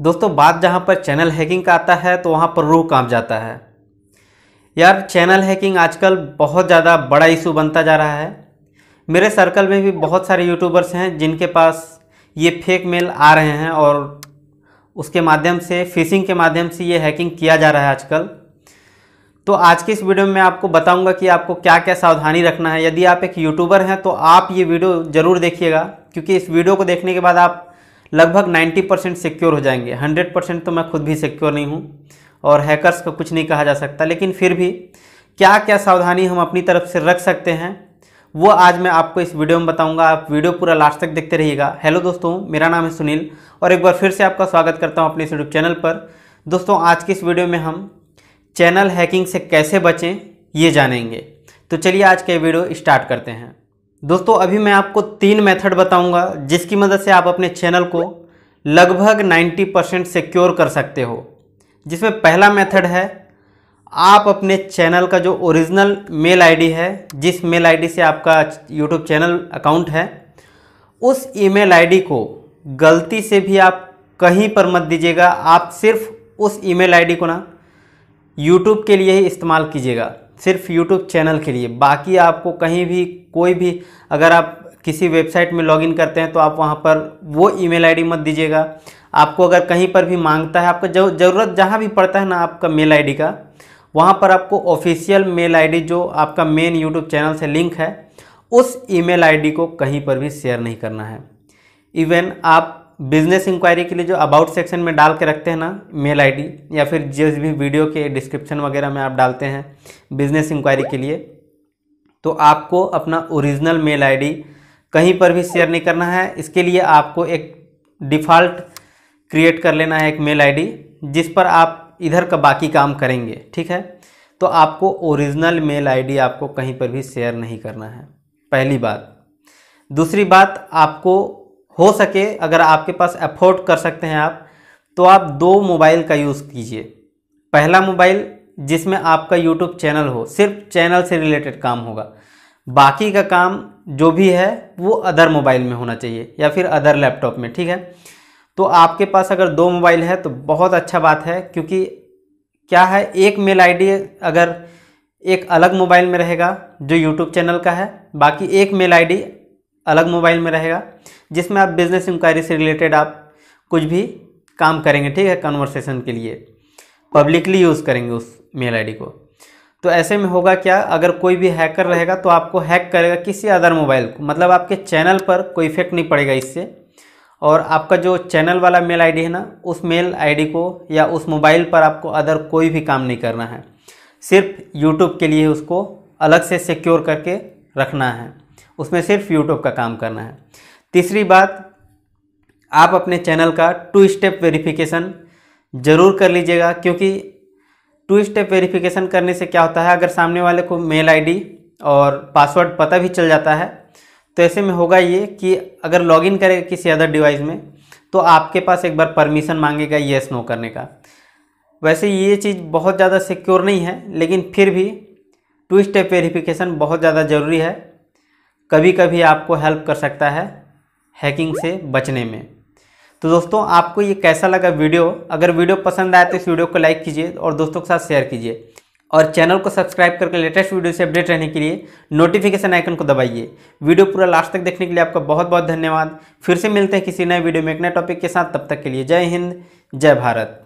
दोस्तों बात जहाँ पर चैनल हैकिंग का आता है तो वहाँ पर रूह काँप जाता है यार चैनल हैकिंग आजकल बहुत ज़्यादा बड़ा इशू बनता जा रहा है मेरे सर्कल में भी बहुत सारे यूट्यूबर्स हैं जिनके पास ये फेक मेल आ रहे हैं और उसके माध्यम से फिशिंग के माध्यम से ये हैकिंग किया जा रहा है आजकल तो आज के इस वीडियो में मैं आपको बताऊंगा कि आपको क्या क्या सावधानी रखना है यदि आप एक यूट्यूबर हैं तो आप ये वीडियो ज़रूर देखिएगा क्योंकि इस वीडियो को देखने के बाद आप लगभग 90 परसेंट सिक्योर हो जाएंगे 100 परसेंट तो मैं खुद भी सिक्योर नहीं हूँ और हैकर्स को कुछ नहीं कहा जा सकता लेकिन फिर भी क्या क्या सावधानी हम अपनी तरफ से रख सकते हैं वो आज मैं आपको इस वीडियो में बताऊंगा आप वीडियो पूरा लास्ट तक देखते रहिएगा हेलो दोस्तों मेरा नाम है सुनील और एक बार फिर से आपका स्वागत करता हूँ अपने यूट्यूब चैनल पर दोस्तों आज की इस वीडियो में हम चैनल हैकिंग से कैसे बचें ये जानेंगे तो चलिए आज का वीडियो स्टार्ट करते हैं दोस्तों अभी मैं आपको तीन मेथड बताऊंगा जिसकी मदद से आप अपने चैनल को लगभग 90 परसेंट सिक्योर कर सकते हो जिसमें पहला मेथड है आप अपने चैनल का जो ओरिजिनल मेल आईडी है जिस मेल आईडी से आपका यूट्यूब चैनल अकाउंट है उस ईमेल आईडी को गलती से भी आप कहीं पर मत दीजिएगा आप सिर्फ उस ईमेल आईडी को ना यूट्यूब के लिए ही इस्तेमाल कीजिएगा सिर्फ यूट्यूब चैनल के लिए बाकी आपको कहीं भी कोई भी अगर आप किसी वेबसाइट में लॉगिन करते हैं तो आप वहाँ पर वो ईमेल आईडी मत दीजिएगा आपको अगर कहीं पर भी मांगता है आपका ज़रूरत जहाँ भी पड़ता है ना आपका मेल आईडी का वहाँ पर आपको ऑफिशियल मेल आईडी जो आपका मेन यूट्यूब चैनल से लिंक है उस ईमेल आईडी को कहीं पर भी शेयर नहीं करना है इवन आप बिजनेस इंक्वायरी के लिए जो अबाउट सेक्शन में डाल के रखते हैं ना मेल आईडी या फिर जिस भी वीडियो के डिस्क्रिप्शन वगैरह में आप डालते हैं बिजनेस इंक्वायरी के लिए तो आपको अपना ओरिजिनल मेल आईडी कहीं पर भी शेयर नहीं करना है इसके लिए आपको एक डिफ़ॉल्ट क्रिएट कर लेना है एक मेल आईडी जिस पर आप इधर का बाकी काम करेंगे ठीक है तो आपको ओरिजिनल मेल आई आपको कहीं पर भी शेयर नहीं करना है पहली बात दूसरी बात आपको हो सके अगर आपके पास अफोर्ड कर सकते हैं आप तो आप दो मोबाइल का यूज़ कीजिए पहला मोबाइल जिसमें आपका यूट्यूब चैनल हो सिर्फ चैनल से रिलेटेड काम होगा बाकी का काम जो भी है वो अदर मोबाइल में होना चाहिए या फिर अदर लैपटॉप में ठीक है तो आपके पास अगर दो मोबाइल है तो बहुत अच्छा बात है क्योंकि क्या है एक मेल आईडी अगर एक अलग मोबाइल में रहेगा जो यूट्यूब चैनल का है बाकी एक मेल आईडी अलग मोबाइल में रहेगा जिसमें आप बिजनेस इंक्वायरी से रिलेटेड आप कुछ भी काम करेंगे ठीक है कन्वर्सेशन के लिए पब्लिकली यूज़ करेंगे उस मेल आईडी को तो ऐसे में होगा क्या अगर कोई भी हैकर रहेगा तो आपको हैक करेगा किसी अदर मोबाइल को मतलब आपके चैनल पर कोई इफेक्ट नहीं पड़ेगा इससे और आपका जो चैनल वाला मेल आईडी है ना उस मेल आईडी को या उस मोबाइल पर आपको अदर कोई भी काम नहीं करना है सिर्फ यूट्यूब के लिए उसको अलग से सिक्योर करके रखना है उसमें सिर्फ यूट्यूब का काम करना है तीसरी बात आप अपने चैनल का टू स्टेप वेरिफिकेशन ज़रूर कर लीजिएगा क्योंकि टू स्टेप वेरिफिकेशन करने से क्या होता है अगर सामने वाले को मेल आईडी और पासवर्ड पता भी चल जाता है तो ऐसे में होगा ये कि अगर लॉगिन करे किसी अदर डिवाइस में तो आपके पास एक बार परमिशन मांगेगा येस नो करने का वैसे ये चीज़ बहुत ज़्यादा सिक्योर नहीं है लेकिन फिर भी टू स्टेप वेरिफिकेशन बहुत ज़्यादा ज़रूरी है कभी कभी आपको हेल्प कर सकता है हैकिंग से बचने में तो दोस्तों आपको ये कैसा लगा वीडियो अगर वीडियो पसंद आए तो इस वीडियो को लाइक कीजिए और दोस्तों के साथ शेयर कीजिए और चैनल को सब्सक्राइब करके लेटेस्ट वीडियो से अपडेट रहने के लिए नोटिफिकेशन आइकन को दबाइए वीडियो पूरा लास्ट तक देखने के लिए आपका बहुत बहुत धन्यवाद फिर से मिलते हैं किसी नए वीडियो में एक नए टॉपिक के साथ तब तक के लिए जय हिंद जय भारत